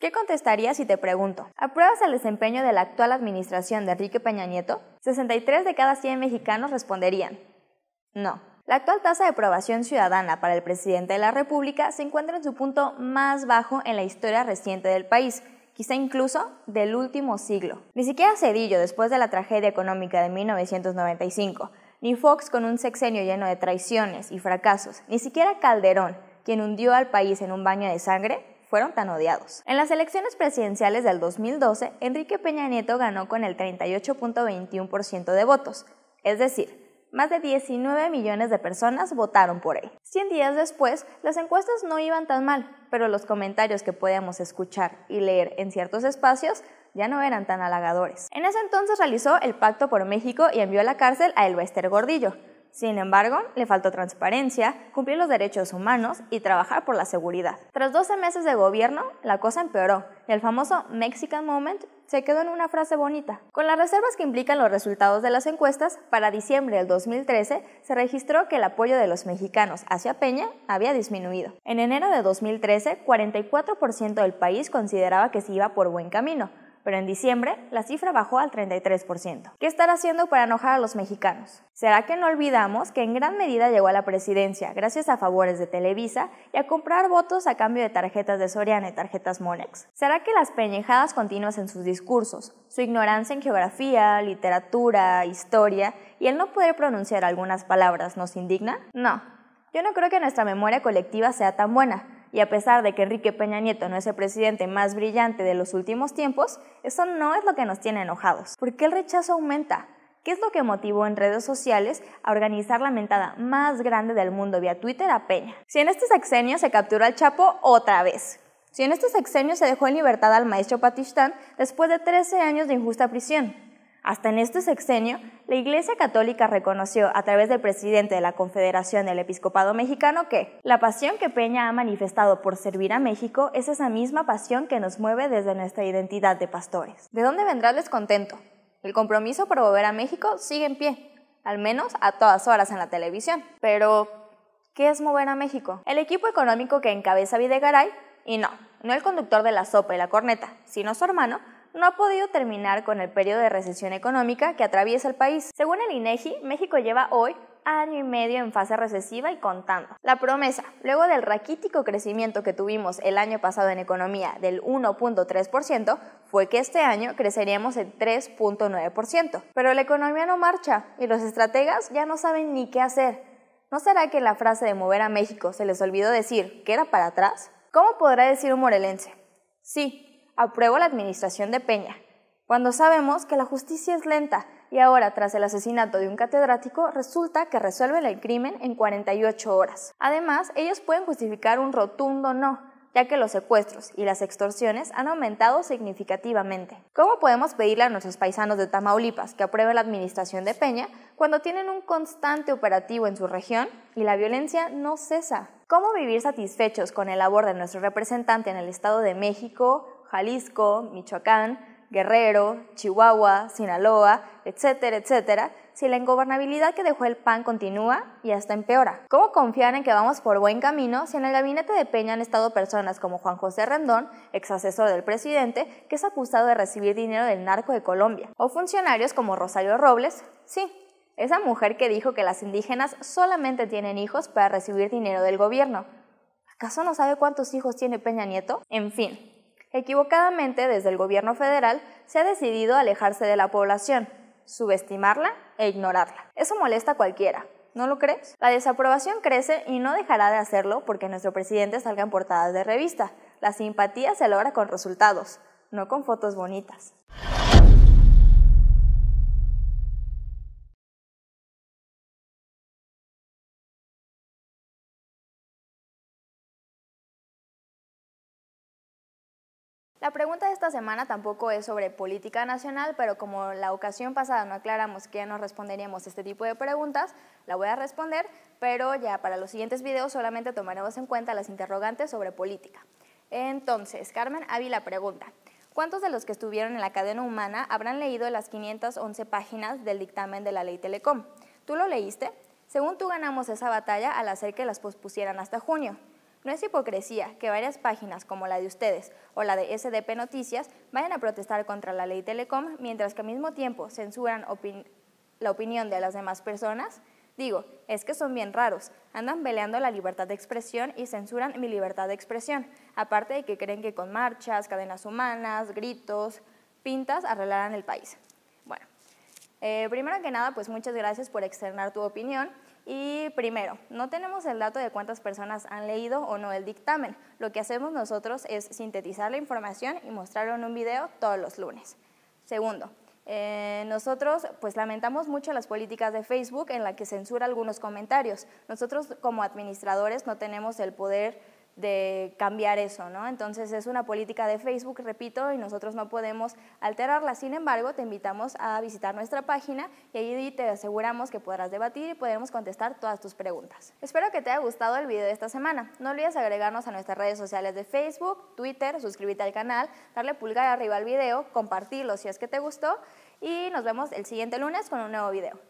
¿Qué contestaría si te pregunto? ¿Apruebas el desempeño de la actual administración de Enrique Peña Nieto? 63 de cada 100 mexicanos responderían no. La actual tasa de aprobación ciudadana para el presidente de la República se encuentra en su punto más bajo en la historia reciente del país, quizá incluso del último siglo. Ni siquiera Cedillo después de la tragedia económica de 1995, ni Fox con un sexenio lleno de traiciones y fracasos, ni siquiera Calderón, quien hundió al país en un baño de sangre, fueron tan odiados. En las elecciones presidenciales del 2012, Enrique Peña Nieto ganó con el 38.21% de votos, es decir, más de 19 millones de personas votaron por él. 100 días después, las encuestas no iban tan mal, pero los comentarios que podíamos escuchar y leer en ciertos espacios ya no eran tan halagadores. En ese entonces realizó el Pacto por México y envió a la cárcel a Elwester Gordillo, sin embargo, le faltó transparencia, cumplir los derechos humanos y trabajar por la seguridad. Tras 12 meses de gobierno, la cosa empeoró y el famoso Mexican Moment se quedó en una frase bonita. Con las reservas que implican los resultados de las encuestas, para diciembre del 2013 se registró que el apoyo de los mexicanos hacia Peña había disminuido. En enero de 2013, 44% del país consideraba que se iba por buen camino, pero en diciembre la cifra bajó al 33%. ¿Qué estará haciendo para enojar a los mexicanos? ¿Será que no olvidamos que en gran medida llegó a la presidencia gracias a favores de Televisa y a comprar votos a cambio de tarjetas de Soriana y tarjetas Monex? ¿Será que las peñejadas continuas en sus discursos, su ignorancia en geografía, literatura, historia y el no poder pronunciar algunas palabras nos indigna? No, yo no creo que nuestra memoria colectiva sea tan buena y a pesar de que Enrique Peña Nieto no es el presidente más brillante de los últimos tiempos, eso no es lo que nos tiene enojados. ¿Por qué el rechazo aumenta? ¿Qué es lo que motivó en redes sociales a organizar la mentada más grande del mundo vía Twitter a Peña? Si en este sexenio se capturó al Chapo otra vez. Si en este sexenio se dejó en libertad al maestro Patistán después de 13 años de injusta prisión. Hasta en este sexenio, la Iglesia Católica reconoció a través del presidente de la Confederación del Episcopado Mexicano que la pasión que Peña ha manifestado por servir a México es esa misma pasión que nos mueve desde nuestra identidad de pastores. ¿De dónde vendrá el descontento? El compromiso por volver a México sigue en pie, al menos a todas horas en la televisión. Pero, ¿qué es mover a México? El equipo económico que encabeza Videgaray, y no, no el conductor de la sopa y la corneta, sino su hermano, no ha podido terminar con el periodo de recesión económica que atraviesa el país. Según el INEGI, e México lleva hoy año y medio en fase recesiva y contando. La promesa, luego del raquítico crecimiento que tuvimos el año pasado en economía del 1.3%, fue que este año creceríamos el 3.9%. Pero la economía no marcha y los estrategas ya no saben ni qué hacer. ¿No será que la frase de mover a México se les olvidó decir que era para atrás? ¿Cómo podrá decir un morelense? Sí, apruebo la administración de Peña, cuando sabemos que la justicia es lenta y ahora tras el asesinato de un catedrático resulta que resuelven el crimen en 48 horas. Además, ellos pueden justificar un rotundo no, ya que los secuestros y las extorsiones han aumentado significativamente. ¿Cómo podemos pedirle a nuestros paisanos de Tamaulipas que aprueben la administración de Peña cuando tienen un constante operativo en su región y la violencia no cesa? ¿Cómo vivir satisfechos con el labor de nuestro representante en el Estado de México, Jalisco, Michoacán, Guerrero, Chihuahua, Sinaloa, etcétera, etcétera, si la ingobernabilidad que dejó el PAN continúa y hasta empeora. ¿Cómo confiar en que vamos por buen camino si en el gabinete de Peña han estado personas como Juan José Rendón, ex asesor del presidente, que es acusado de recibir dinero del narco de Colombia? O funcionarios como Rosario Robles, sí, esa mujer que dijo que las indígenas solamente tienen hijos para recibir dinero del gobierno. ¿Acaso no sabe cuántos hijos tiene Peña Nieto? En fin, Equivocadamente, desde el gobierno federal se ha decidido alejarse de la población, subestimarla e ignorarla. Eso molesta a cualquiera, ¿no lo crees? La desaprobación crece y no dejará de hacerlo porque nuestro presidente salga en portadas de revista. La simpatía se logra con resultados, no con fotos bonitas. La pregunta de esta semana tampoco es sobre política nacional, pero como la ocasión pasada no aclaramos que ya no responderíamos este tipo de preguntas, la voy a responder, pero ya para los siguientes videos solamente tomaremos en cuenta las interrogantes sobre política. Entonces, Carmen la pregunta, ¿cuántos de los que estuvieron en la cadena humana habrán leído las 511 páginas del dictamen de la ley Telecom? ¿Tú lo leíste? Según tú ganamos esa batalla al hacer que las pospusieran hasta junio. No es hipocresía que varias páginas como la de ustedes o la de SDP Noticias vayan a protestar contra la ley Telecom mientras que al mismo tiempo censuran la opinión de las demás personas. Digo, es que son bien raros. Andan peleando la libertad de expresión y censuran mi libertad de expresión. Aparte de que creen que con marchas, cadenas humanas, gritos, pintas arreglarán el país. Bueno, eh, primero que nada, pues muchas gracias por externar tu opinión. Y primero, no tenemos el dato de cuántas personas han leído o no el dictamen. Lo que hacemos nosotros es sintetizar la información y mostrarlo en un video todos los lunes. Segundo, eh, nosotros pues lamentamos mucho las políticas de Facebook en la que censura algunos comentarios. Nosotros como administradores no tenemos el poder de cambiar eso, ¿no? Entonces es una política de Facebook, repito, y nosotros no podemos alterarla. Sin embargo, te invitamos a visitar nuestra página y allí te aseguramos que podrás debatir y podremos contestar todas tus preguntas. Espero que te haya gustado el video de esta semana. No olvides agregarnos a nuestras redes sociales de Facebook, Twitter, suscríbete al canal, darle pulgar arriba al video, compartirlo si es que te gustó y nos vemos el siguiente lunes con un nuevo video.